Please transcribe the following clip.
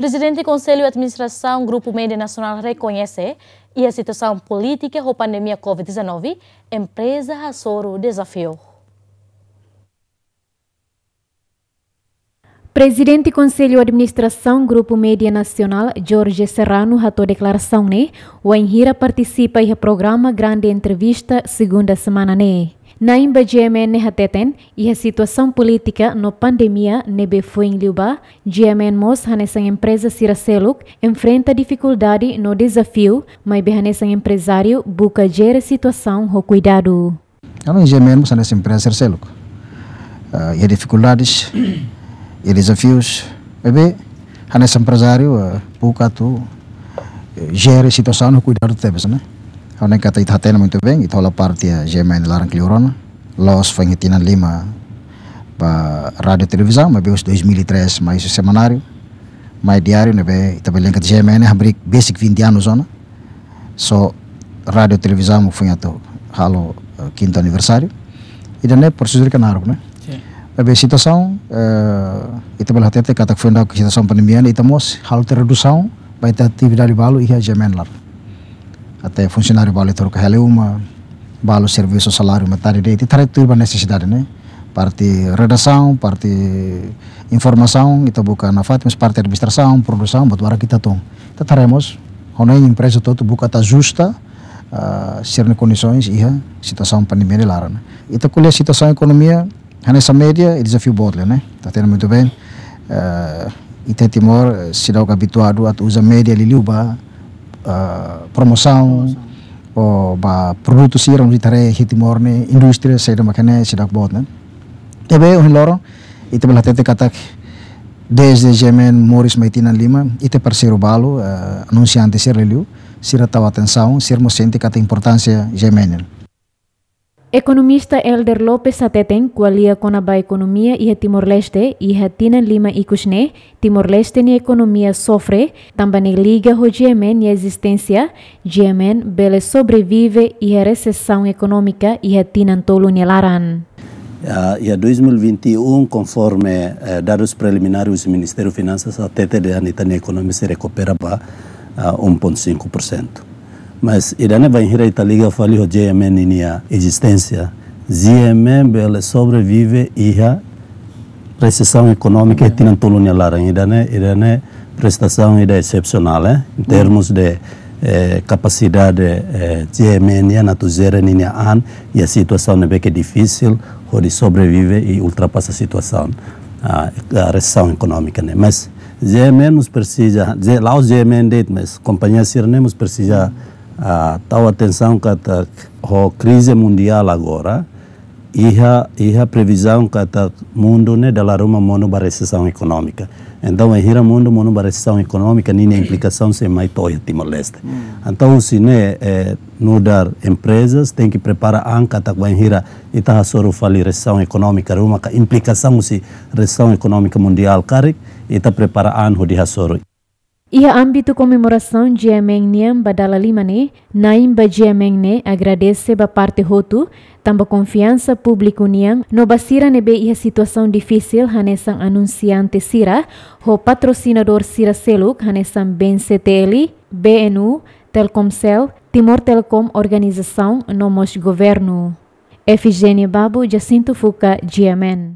Presidente do Conselho de Administração Grupo Média Nacional reconhece e a situação política a pandemia Covid-19 empresa rassoro desafio. Presidente do Conselho de Administração Grupo Média Nacional, Jorge Serrano, ratou declaração, né? O Enhira participa do programa Grande Entrevista, segunda semana, né? Naim Bajemen nehateten, e a situação política no pandemia nebe foi em Liuba, Jemen Mos hanesan empresa Siraceluk enfrenta dificuldade no desafio, mas behanesan empresário busca gera situação ho cuidado. Ano Jemen Mos hanesan empresa Siraceluk. Uh, ah, e dificuldades, e desafios, bebê, hanesan empresário uh, ah, busca tu eh, gera situação ho cuidado tebes, né? Karena kata ithatena muito bem, itola partia ya, a gemenda larang kliuron, los fangetinan lima para radio televisa televisão, mas beus 2003 mais ma mais diário, né, bem, também lenca de gemenda, basic vintiano zona, so radio televisa e televisão ato halo quinto aniversario, ita daí né, por sujeira canaro, né? Bem, ita bela hati kata que foi na situação pandemia, ita mos halo redução, baita atividade balu e a gemenda larang. até funcionário vale troca heleuma vale o serviço salário metade de tirar tudo necessidade né parte redação parte informação itu buka nafat mas parte administração produção mas para kita tá tong kita então, taremos hona empresa todo buka tá justa uh, ah, certain condições a situação pandemia de lara né itu kuliah situação economia nessa média e desafio botle né tá tendo muito bem uh, tem Timor, eh, se dá o habituado a usar média liliuba, uh, eh, promoção, promoção. ou ba produtos ir onde tare hitimorne indústria seida makane sidak bot né tebe un loro ite bela tete katak desde Jemen Morris Maitina Lima ite parceiro balo uh, eh, anunciante ser reliu sira tawa atenção ser mosente kata importância Jemen Economista Elder Lopes Ateten qualia kona ba economia a Timor-Leste iha tina lima Cusne, Timor-Leste ni economia sofre também liga o Yemen e existência Yemen bele sobrevive a recessão econômica e tina antolo ni laran. Uh, 2021, conforme uh, dados preliminares do Ministério das Finanças, a TTD Anitani Economia se recupera para uh, ah, 1,5% mas vai Iraneva italiga hoje minha existência. Ziemembele sobrevive iha recessão econômica e uhum. tinantolonia larang. Irane, irane prestação ida excepcional, eh? em termos de eh, capacidade eh, ziemenia natuzera ninia an e a situação é bem que difícil, onde sobrevive e ultrapassa a situação, a, a recessão econômica, né? Mas Zemen nos precisa, lá o Zemen mas companhia Sirne nos precisa a ah, tal atenção que a crise mundial agora e a, e a previsão que o mundo né da uma mundo para recessão econômica então em hira mundo mundo para recessão econômica nem implicação é mais toia Timor Leste hum. então se né no dar empresas tem que preparar anca tá em hira e tá soro fali recessão econômica ruma implicação se recessão econômica mundial caric e tá preparar anho de hasoro Ia âmbito comemoração de Amengniam Badala Limane, Naimba de Amengne agradece ba parte rotu, tamba confiança público niam, no basira nebe ia situação difícil hanesang anunciante sira, ho patrocinador sira seluk hanesang BNCTL, BNU, Telkomsel, Timor Telecom Organização, Mos Governo. Efigênia Babu Jacinto Fuca, GMN.